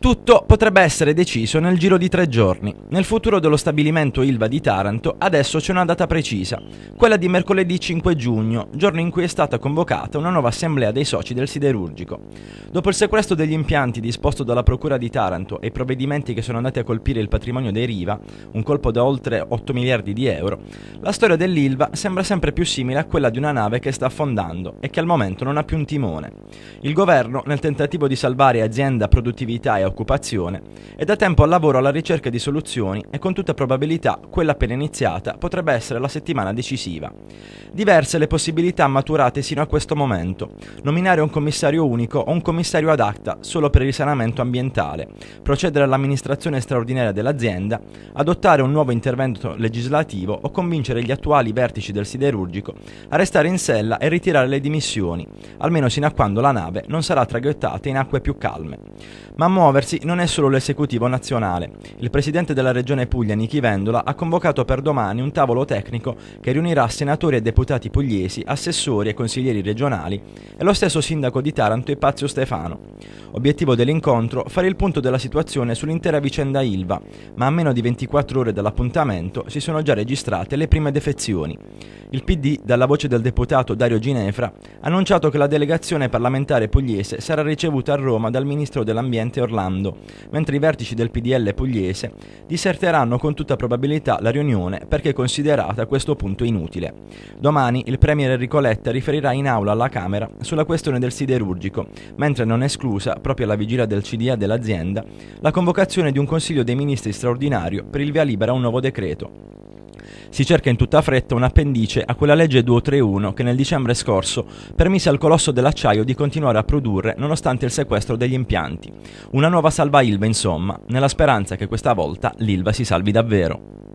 Tutto potrebbe essere deciso nel giro di tre giorni. Nel futuro dello stabilimento Ilva di Taranto adesso c'è una data precisa, quella di mercoledì 5 giugno, giorno in cui è stata convocata una nuova assemblea dei soci del siderurgico. Dopo il sequestro degli impianti disposto dalla Procura di Taranto e i provvedimenti che sono andati a colpire il patrimonio dei Riva, un colpo da oltre 8 miliardi di euro, la storia dell'Ilva sembra sempre più simile a quella di una nave che sta affondando e che al momento non ha più un timone. Il governo, nel tentativo di salvare azienda, produttività stabilità e occupazione, è da tempo al lavoro alla ricerca di soluzioni e con tutta probabilità quella appena iniziata potrebbe essere la settimana decisiva. Diverse le possibilità maturate sino a questo momento, nominare un commissario unico o un commissario ad acta solo per il risanamento ambientale, procedere all'amministrazione straordinaria dell'azienda, adottare un nuovo intervento legislativo o convincere gli attuali vertici del siderurgico a restare in sella e ritirare le dimissioni, almeno sino a quando la nave non sarà traghettata in acque più calme. Man muoversi non è solo l'esecutivo nazionale. Il presidente della regione Puglia, Nichi Vendola, ha convocato per domani un tavolo tecnico che riunirà senatori e deputati pugliesi, assessori e consiglieri regionali e lo stesso sindaco di Taranto Ipazio Stefano. Obiettivo dell'incontro fare il punto della situazione sull'intera vicenda Ilva, ma a meno di 24 ore dall'appuntamento si sono già registrate le prime defezioni. Il PD, dalla voce del deputato Dario Ginefra, ha annunciato che la delegazione parlamentare pugliese sarà ricevuta a Roma dal ministro dell'Ambiente Orlando, mentre i vertici del PDL pugliese diserteranno con tutta probabilità la riunione perché considerata a questo punto inutile. Domani il Premier Enrico Letta riferirà in aula alla Camera sulla questione del siderurgico, mentre non è esclusa, proprio alla vigilia del CDA dell'azienda, la convocazione di un Consiglio dei Ministri straordinario per il via libera a un nuovo decreto si cerca in tutta fretta un appendice a quella legge 231 che nel dicembre scorso permise al colosso dell'acciaio di continuare a produrre nonostante il sequestro degli impianti. Una nuova salva Ilva, insomma, nella speranza che questa volta l'Ilva si salvi davvero.